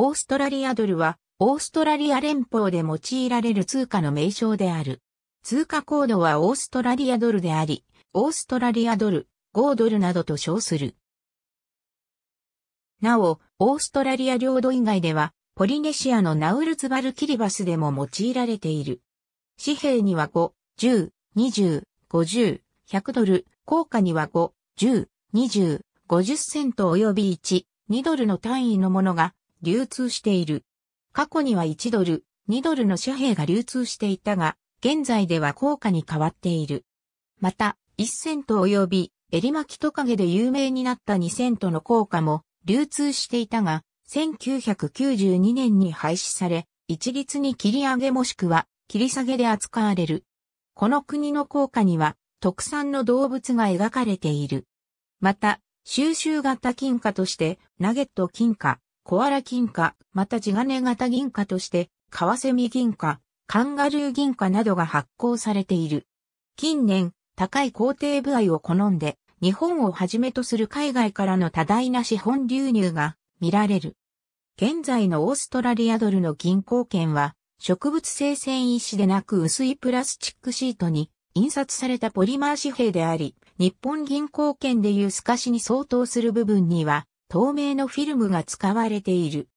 オーストラリアドルは、オーストラリア連邦で用いられる通貨の名称である。通貨コードはオーストラリアドルであり、オーストラリアドル、5ドルなどと称する。なお、オーストラリア領土以外では、ポリネシアのナウルツバルキリバスでも用いられている。紙幣には5、10、20、50、100ドル、硬貨には5、10、20、50セント及び1、2ドルの単位のものが流通している。過去には1ドル、2ドルの紙幣が流通していたが、現在では高価に変わっている。また、1セント及び、襟巻トカゲで有名になった2セントの効果も流通していたが、1992年に廃止され、一律に切り上げもしくは切り下げで扱われる。この国の効果には特産の動物が描かれている。また、収集型金貨としてナゲット金貨、コアラ金貨、また地金型銀貨として、カワセミ銀貨、カンガルー銀貨などが発行されている。近年、高い工程部合を好んで、日本をはじめとする海外からの多大な資本流入が見られる。現在のオーストラリアドルの銀行券は、植物性繊維紙でなく薄いプラスチックシートに印刷されたポリマー紙幣であり、日本銀行券でいう透かしに相当する部分には、透明のフィルムが使われている。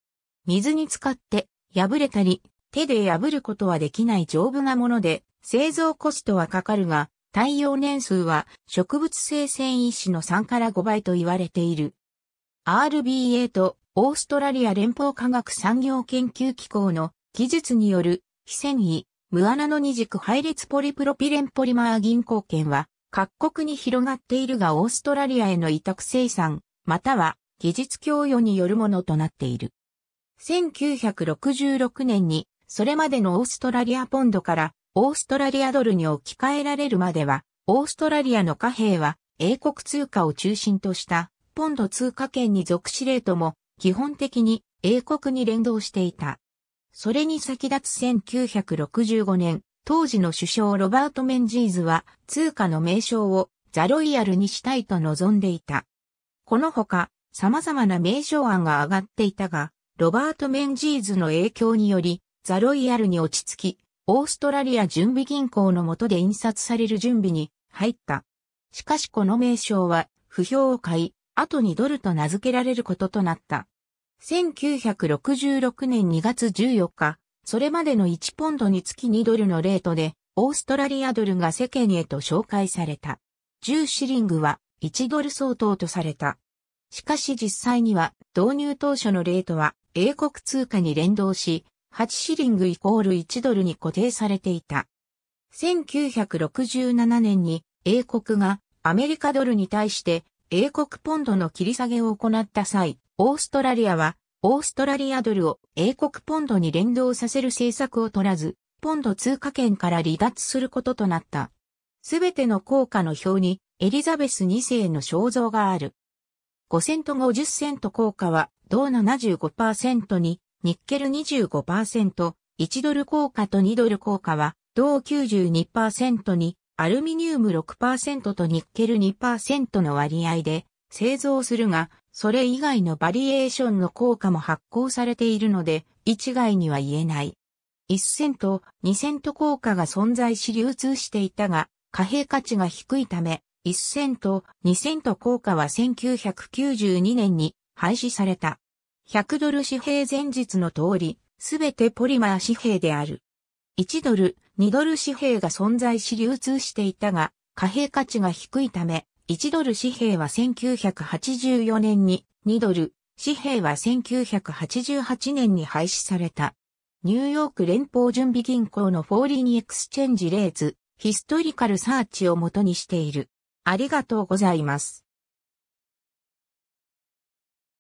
水に浸かって破れたり、手で破ることはできない丈夫なもので、製造コストはかかるが、耐用年数は植物性繊維紙の3から5倍と言われている。RBA とオーストラリア連邦科学産業研究機構の技術による非繊維、無穴の二軸配列ポリプロピレンポリマー銀行券は各国に広がっているがオーストラリアへの委託生産、または技術供与によるものとなっている。1966年に、それまでのオーストラリアポンドからオーストラリアドルに置き換えられるまでは、オーストラリアの貨幣は英国通貨を中心としたポンド通貨圏に属しレートも基本的に英国に連動していた。それに先立つ1965年、当時の首相ロバート・メンジーズは通貨の名称をザ・ロイヤルにしたいと望んでいた。このほか、様々な名称案が上がっていたが、ロバート・メンジーズの影響により、ザ・ロイヤルに落ち着き、オーストラリア準備銀行の下で印刷される準備に入った。しかしこの名称は、不評を買い、後にドルと名付けられることとなった。1966年2月14日、それまでの1ポンドにつき2ドルのレートで、オーストラリアドルが世間へと紹介された。10シリングは1ドル相当とされた。しかし実際には導入当初のレートは英国通貨に連動し、8シリングイコール1ドルに固定されていた。1967年に英国がアメリカドルに対して英国ポンドの切り下げを行った際、オーストラリアはオーストラリアドルを英国ポンドに連動させる政策を取らず、ポンド通貨圏から離脱することとなった。すべての効果の表にエリザベス2世の肖像がある。5セント50セント効果は同75%に、ニッケル25%、1ドル効果と2ドル効果は同92%に、アルミニウム6%とニッケル2%の割合で製造するが、それ以外のバリエーションの効果も発行されているので、一概には言えない。1セント、2セント効果が存在し流通していたが、貨幣価値が低いため、1000と2000と効果は1992年に廃止された。100ドル紙幣前日の通り、すべてポリマー紙幣である。1ドル、2ドル紙幣が存在し流通していたが、貨幣価値が低いため、1ドル紙幣は1984年に、2ドル、紙幣は1988年に廃止された。ニューヨーク連邦準備銀行のフォーリーニエクスチェンジレーズ、ヒストリカルサーチをもとにしている。ありがとうございます。